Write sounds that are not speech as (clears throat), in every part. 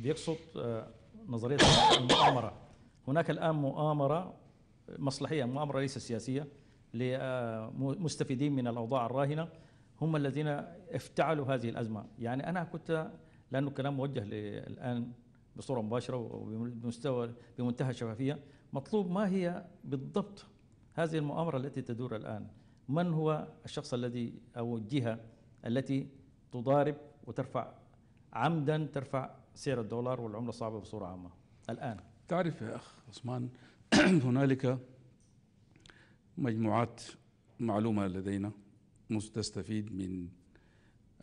بيقصد آه، نظريه المؤامره هناك الان مؤامره مصلحيه مؤامره ليس سياسيه لمستفيدين من الاوضاع الراهنه هم الذين افتعلوا هذه الازمه يعني انا كنت لانه كلام موجه الان بصوره مباشره وبمستوى بمنتهى الشفافيه مطلوب ما هي بالضبط هذه المؤامره التي تدور الان من هو الشخص الذي او الجهه التي تضارب وترفع عمدا ترفع سعر الدولار والعمله صعبه بصوره عامه الان تعرف يا اخ عثمان (clears throat) هنالك مجموعات معلومه لدينا تستفيد من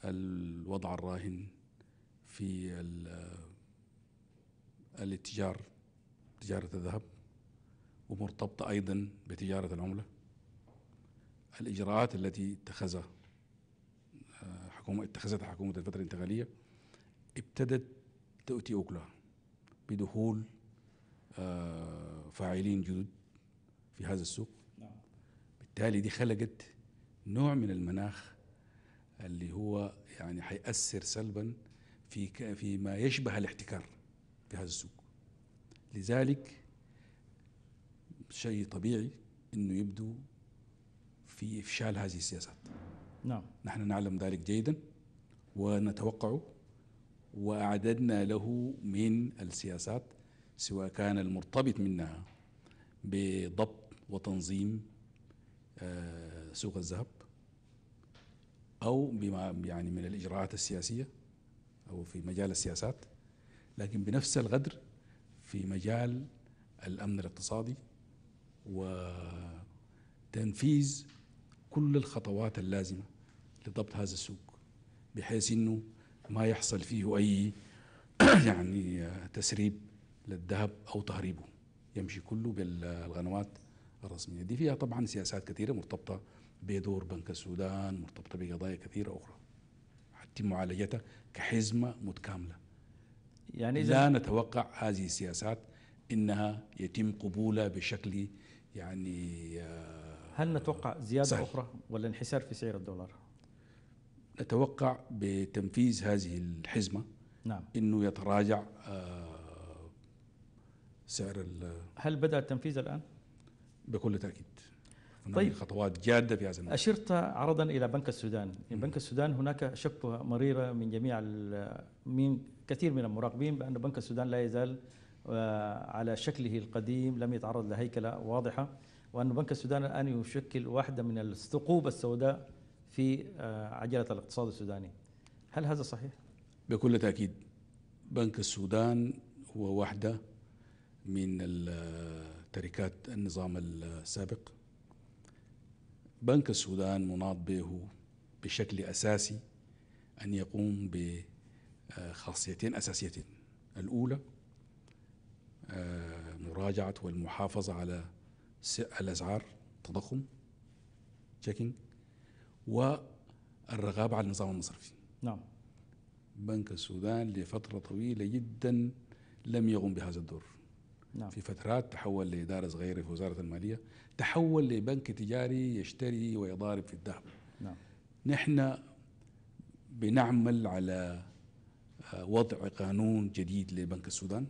الوضع الراهن في الاتجار تجاره الذهب ومرتبطه ايضا بتجاره العمله الاجراءات التي اتخذها آه، حكومه اتخذتها حكومه الفتره الانتقاليه ابتدت تؤتي أوكلا بدخول آه، فاعلين جدد في هذا السوق نعم. بالتالي دي خلقت نوع من المناخ اللي هو يعني حيأثر سلبا في في ما يشبه الاحتكار في هذا السوق لذلك شيء طبيعي انه يبدو في افشال هذه السياسات نعم نحن نعلم ذلك جيدا ونتوقعه وأعددنا له من السياسات سواء كان المرتبط منها بضبط وتنظيم آه، سوق الذهب أو بما يعني من الإجراءات السياسية أو في مجال السياسات لكن بنفس الغدر في مجال الأمن الاقتصادي وتنفيذ كل الخطوات اللازمة لضبط هذا السوق بحيث أنه ما يحصل فيه أي (clears throat) يعني آه، تسريب للذهب أو تهريبه يمشي كله بالغنوات الرسمية دي فيها طبعا سياسات كثيرة مرتبطة بدور بنك السودان مرتبطة بقضايا كثيرة أخرى حتى معالجتها كحزمة متكاملة يعني لا نتوقع هذه السياسات انها يتم قبولها بشكل يعني آه، هل نتوقع زياده سهل. اخرى ولا انحسار في سعر الدولار؟ نتوقع بتنفيذ هذه الحزمة نعم أنه يتراجع آه، سعر ال هل بدأ التنفيذ الآن؟ بكل تأكيد طيب خطوات جاده في هذا الموضوع اشرت عرضا الى بنك السودان، بنك السودان هناك شكوى مريره من جميع من كثير من المراقبين بان بنك السودان لا يزال آه، على شكله القديم لم يتعرض لهيكله واضحه وان بنك السودان الان يشكل واحده من الثقوب السوداء في آه، عجلة الاقتصاد السوداني هل هذا صحيح؟ بكل تأكيد بنك السودان هو واحدة من آه، تركات النظام السابق بنك السودان مناط به بشكل أساسي أن يقوم بخاصيتين آه، أساسيتين الأولى مراجعة والمحافظة على الأسعار تضخم تشيكينج والرغاب على النظام المصرفي نعم بنك السودان لفترة طويلة جدا لم يقم بهذا الدور نعم. في فترات تحول لإدارة صغيرة في وزارة المالية تحول لبنك تجاري يشتري ويضارب في الذهب نعم. نحن بنعمل على آه، وضع قانون جديد لبنك السودان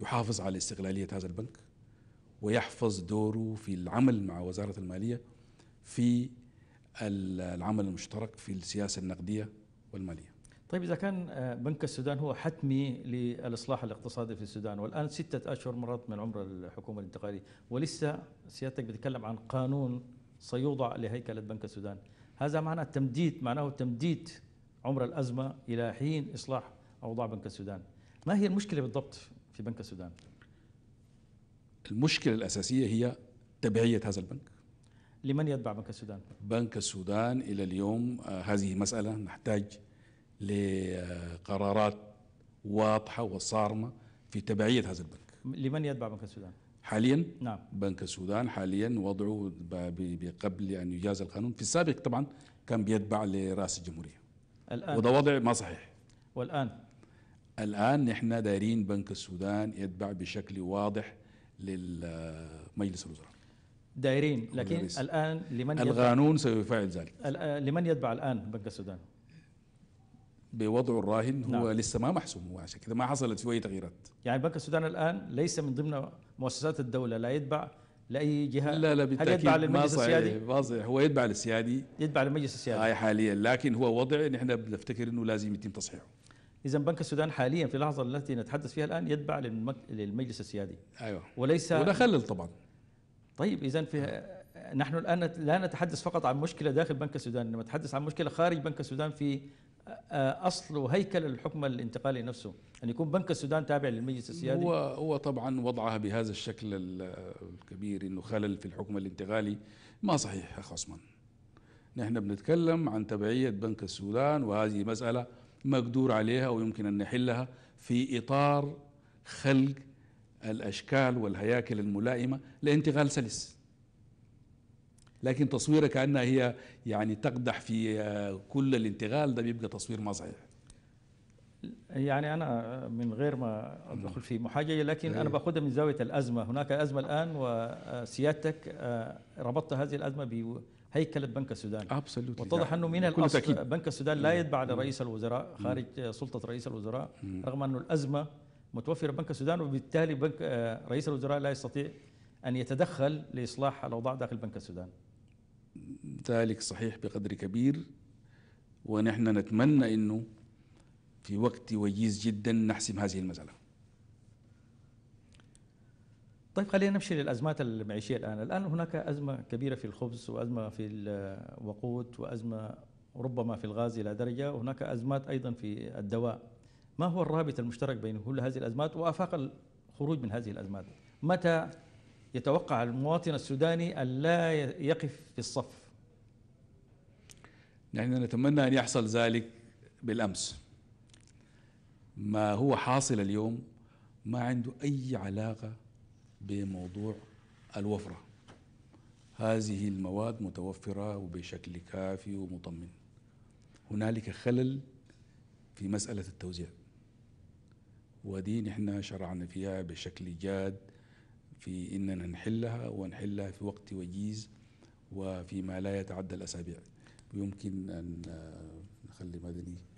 يحافظ على استقلالية هذا البنك ويحفظ دوره في العمل مع وزارة المالية في العمل المشترك في السياسة النقدية والمالية طيب إذا كان آه، بنك السودان هو حتمي للإصلاح الاقتصادي في السودان والآن ستة أشهر مرت من عمر الحكومة الانتقالية ولسه سيادتك بتتكلم عن قانون سيوضع لهيكلة بنك السودان هذا معنى تمديد معناه تمديد عمر الأزمة إلى حين إصلاح أوضاع بنك السودان ما هي المشكلة بالضبط في بنك السودان؟ المشكلة الأساسية هي تبعية هذا البنك لمن يتبع بنك السودان؟ بنك السودان إلى اليوم آه، هذه مسألة نحتاج لقرارات واضحة وصارمة في تبعية هذا البنك لمن يتبع بنك السودان؟ حاليا نعم بنك السودان حاليا وضعه قبل أن يجاز القانون في السابق طبعا كان بيتبع لرأس الجمهورية الآن وده وضع ما صحيح والآن الآن نحن دارين بنك السودان يتبع بشكل واضح لمجلس الوزراء دايرين لكن مدرس. الان لمن القانون سيفعل ذلك آه، لمن يتبع الان بنك السودان؟ بوضعه الراهن هو نعم. لسه ما محسوم هو عشان كده ما حصلت شويه تغييرات يعني بنك السودان الان ليس من ضمن مؤسسات الدوله لا يتبع لاي جهه لا لا بالتاكيد هل يتبع صحيح السيادي؟ هو يتبع للسيادي يتبع للمجلس السيادي هاي حاليا لكن هو وضع نحن بنفتكر انه لازم يتم تصحيحه اذا بنك السودان حاليا في اللحظه التي نتحدث فيها الان يتبع للمجلس السيادي ايوه وليس وده خلل طبعا طيب إذا في نحن الآن لا نتحدث فقط عن مشكلة داخل بنك السودان إنما نتحدث عن مشكلة خارج بنك السودان في آه، آه، اصل وهيكل الحكم الانتقالي نفسه ان يكون بنك السودان تابع للمجلس السيادي هو هو طبعا وضعها بهذا الشكل الكبير انه خلل في الحكم الانتقالي ما صحيح يا عثمان نحن بنتكلم عن تبعيه بنك السودان وهذه مساله مقدور عليها ويمكن ان نحلها في اطار خلق الأشكال والهياكل الملائمة لانتقال سلس لكن تصويرها كأنها هي يعني تقدح في آه، كل الانتقال ده بيبقى تصوير ما صحيح يعني انا من غير ما ادخل في محاججه لكن انا إيه. باخذها من زاويه الازمه، هناك ازمه الان وسيادتك آه، ربطت هذه الازمه بهيكله بنك السودان. Absolutely. واتضح انه من نعم. الاصل بنك السودان لا نعم. يتبع لرئيس نعم. الوزراء خارج سلطه رئيس الوزراء رغم انه الازمه متوفره بنك السودان وبالتالي بنك آه، رئيس الوزراء لا يستطيع ان يتدخل لاصلاح الاوضاع داخل بنك السودان. ذلك صحيح بقدر كبير ونحن نتمنى انه في وقت وجيز جدا نحسم هذه المساله. طيب خلينا نمشي للازمات المعيشيه الان، الان هناك ازمه كبيره في الخبز وازمه في الوقود وازمه ربما في الغاز الى درجه، وهناك ازمات ايضا في الدواء. ما هو الرابط المشترك بين كل هذه الأزمات وآفاق الخروج من هذه الأزمات متى يتوقع المواطن السوداني ألا يقف في الصف نحن نتمنى أن يحصل ذلك بالأمس ما هو حاصل اليوم ما عنده أي علاقة بموضوع الوفرة هذه المواد متوفرة وبشكل كافي ومطمئن هنالك خلل في مسألة التوزيع ودي نحن شرعنا فيها بشكل جاد في اننا نحلها ونحلها في وقت وجيز وفيما لا يتعدى الاسابيع يمكن ان آه، نخلي مدني